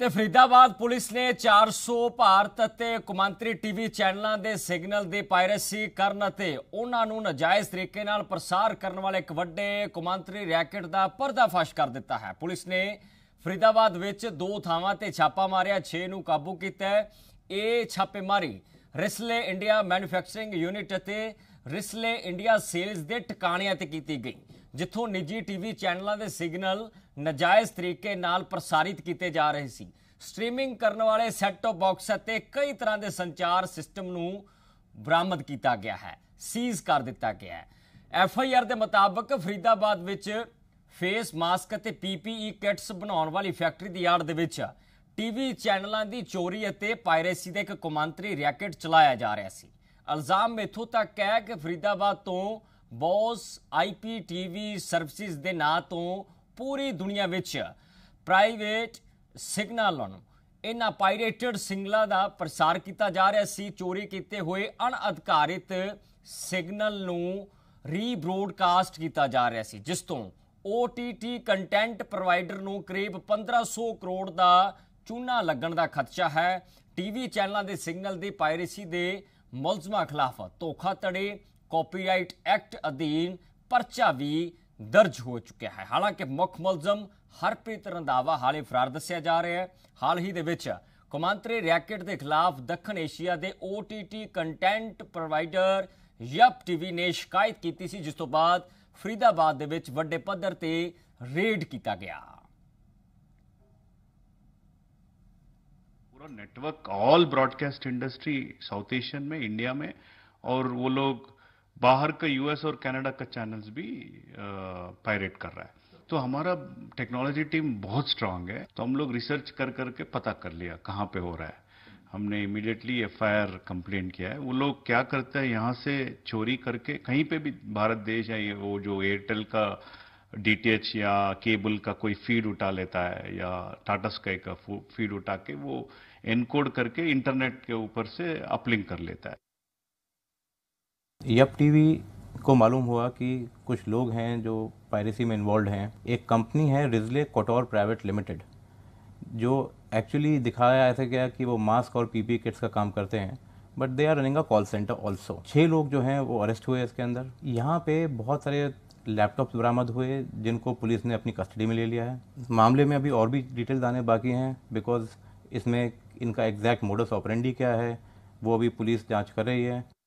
ਤੇ ਫਰੀਦਾਬਾਦ ਪੁਲਿਸ ਨੇ 400 ਭਾਰਤ ਅਤੇ ਕੁਮੰਤਰੀ ਟੀਵੀ ਚੈਨਲਾਂ ਦੇ ਸਿਗਨਲ ਦੀ ਪਾਇਰੇਸੀ ਕਰਨ ਅਤੇ ਉਹਨਾਂ ਨੂੰ ਨਜਾਇਜ਼ ਤਰੀਕੇ ਨਾਲ ਪ੍ਰਸਾਰ ਕਰਨ ਵਾਲੇ ਇੱਕ ਵੱਡੇ ਕੁਮੰਤਰੀ ਰੈਕਟ ਦਾ ਪਰਦਾਫਾਸ਼ ਕਰ ਦਿੱਤਾ ਹੈ ਪੁਲਿਸ ਨੇ ਫਰੀਦਾਬਾਦ ਵਿੱਚ ਦੋ ਥਾਵਾਂ ਤੇ ਛਾਪਾ ਮਾਰਿਆ 6 ਨੂੰ ਕਾਬੂ ਕੀਤਾ ਇਹ ਛਾਪੇਮਾਰੀ ਰਿਸਲੇ ਇੰਡੀਆ ਮੈਨੂਫੈਕਚਰਿੰਗ ਯੂਨਿਟ ਅਤੇ ਰਿਸਲੇ ਇੰਡੀਆ ਸੇਲਸ ਦੇ ਟਿਕਾਣਿਆਂ ਤੇ ਕੀਤੀ ਗਈ ਜਿੱਥੋਂ ਨਿੱਜੀ ਟੀਵੀ ਚੈਨਲਾਂ ਦੇ ਸਿਗਨਲ ਨਜਾਇਜ਼ ਤਰੀਕੇ ਨਾਲ ਪ੍ਰਸਾਰਿਤ ਕੀਤੇ ਜਾ ਰਹੇ ਸੀ ਸਟ੍ਰੀਮਿੰਗ ਕਰਨ ਵਾਲੇ ਸੈਟ-ਟੌਪ ਬਾਕਸ ਅਤੇ ਕਈ ਤਰ੍ਹਾਂ ਦੇ ਸੰਚਾਰ ਸਿਸਟਮ ਨੂੰ ਬਰਾਮਦ ਕੀਤਾ ਗਿਆ ਹੈ ਸੀਜ਼ ਕਰ ਦਿੱਤਾ ਗਿਆ ਹੈ ਐਫ ਆਈ ਆਰ ਦੇ ਮੁਤਾਬਕ ਫਰੀਦਾਬਾਦ ਵਿੱਚ ਫੇਸ ਮਾਸਕ ਅਤੇ ਪੀਪੀਈ ਕਿਟਸ ਬਣਾਉਣ ਵਾਲੀ ਫੈਕਟਰੀ ਦੀ ਯਾਰਡ ਦੇ ਵਿੱਚ ਟੀਵੀ ਚੈਨਲਾਂ ਦੀ ਚੋਰੀ ਅਤੇ ਪਾਇਰੇਸੀ ਦਾ ਇੱਕ ਕੌਮਾਂਤਰੀ ਰੈਕੇਟ ਚਲਾਇਆ ਜਾ ਰਿਹਾ ਸੀ ਇਲਜ਼ਾਮ ਇਥੋਂ ਤੱਕ ਹੈ ਕਿ ਫਰੀਦਾਬਾਦ ਤੋਂ ਬੌਸ ਆਈਪੀਟੀਵੀ ਸਰਵਿਸਿਜ਼ ਦੇ ਨਾਂ ਤੋਂ ਪੂਰੀ ਦੁਨੀਆ ਵਿੱਚ ਪ੍ਰਾਈਵੇਟ ਸਿਗਨਲ ਨੂੰ ਇਹਨਾਂ ਪਾਇਰੇਟਡ ਸਿਗਨਲਾਂ ਦਾ ਪ੍ਰਸਾਰ ਕੀਤਾ ਜਾ ਰਿਹਾ ਸੀ ਚੋਰੀ ਕੀਤੇ ਹੋਏ ਅਣਅਧਿਕਾਰਿਤ ਸਿਗਨਲ ਨੂੰ ਰੀਬ੍ਰੋਡਕਾਸਟ ਕੀਤਾ ਜਾ ਰਿਹਾ ਸੀ ਜਿਸ ਤੋਂ OTT ਕੰਟੈਂਟ ਪ੍ਰੋਵਾਈਡਰ ਨੂੰ ਕਰੀਬ 1500 ਕਰੋੜ ਦਾ ਚੂਨਾ ਲੱਗਣ ਦਾ ਖਤਰਾ ਹੈ ਟੀਵੀ ਚੈਨਲਾਂ ਦੇ ਸਿਗਨਲ ਦੀ ਪਾਇਰੇਸੀ ਦੇ ਮੁਲਜ਼ਮਾਂ ਖਿਲਾਫ ਤੜੇ ਕਾਪੀਰਾਈਟ ਐਕਟ ਅਧੀਨ ਪਰਚਾ ਵੀ ਦਰਜ ਹੋ ਚੁੱਕਿਆ ਹੈ ਹਾਲਾਂਕਿ ਮੁੱਖ ਮੁਲਜ਼ਮ ਹਰਪ੍ਰੀਤ ਰੰਦਾਵਾ ਹਾਲੇ ਫਰਾਰ ਦੱਸਿਆ ਜਾ ਰਿਹਾ ਹੈ ਹਾਲ ਹੀ ਦੇ ਵਿੱਚ ਕੁਮਾਂਤਰੀ ਰੈਕਟ ਦੇ ਖਿਲਾਫ ਦੱਖਣ ਏਸ਼ੀਆ ਦੇ OTT content provider Yupp TV ਨੇ ਸ਼ਿਕਾਇਤ ਕੀਤੀ ਸੀ ਜਿਸ ਤੋਂ ਬਾਅਦ ਫਰੀਦਾਬਾਦ ਦੇ ਵਿੱਚ ਵੱਡੇ ਪੱਧਰ ਤੇ ਰੇਡ ਕੀਤਾ ਗਿਆ ਪੂਰਾ network all broadcast industry south Asian ਮੇ ਇੰਡੀਆ ਮੇ ਔਰ ਉਹ ਲੋਕ बाहर का यूएस और कनाडा का चैनल्स भी पायरेट कर रहा है तो हमारा टेक्नोलॉजी टीम बहुत स्ट्रांग है तो हम लोग रिसर्च कर करके पता कर लिया कहाँ पे हो रहा है हमने immediately F I R complain किया है वो लोग क्या करते हैं यहाँ से चोरी करके कहीं पे भी भारत देश है वो जो एयरटेल का डीटीएच या केबल का कोई फीड उठा लेता है या टाटा स्काई का फीड उठा के वो एनकोड करके इंटरनेट के ऊपर से अपलिंक कर लेता है यप टीवी को मालूम हुआ कि कुछ लोग हैं जो पायरेसी में इन्वॉल्व हैं एक कंपनी है रिजले कोटोर प्राइवेट लिमिटेड जो एक्चुअली दिखाया ऐसा गया कि वो मास्क और पीपी किट्स का काम करते हैं but they are running a call centre also छः लोग जो हैं वो अरेस्ट हुए इसके अंदर यहाँ पे बहुत सारे लैपटॉप्स बरामद हुए जिनको पुलिस ने अपनी कस्टडी में ले लिया है इस मामले में अभी और भी डिटेल्स आने बाकी हैं बिकॉज इसमें इनका एग्जैक्ट मोडस ऑपरेंडी क्या है वो अभी पुलिस जांच कर रही है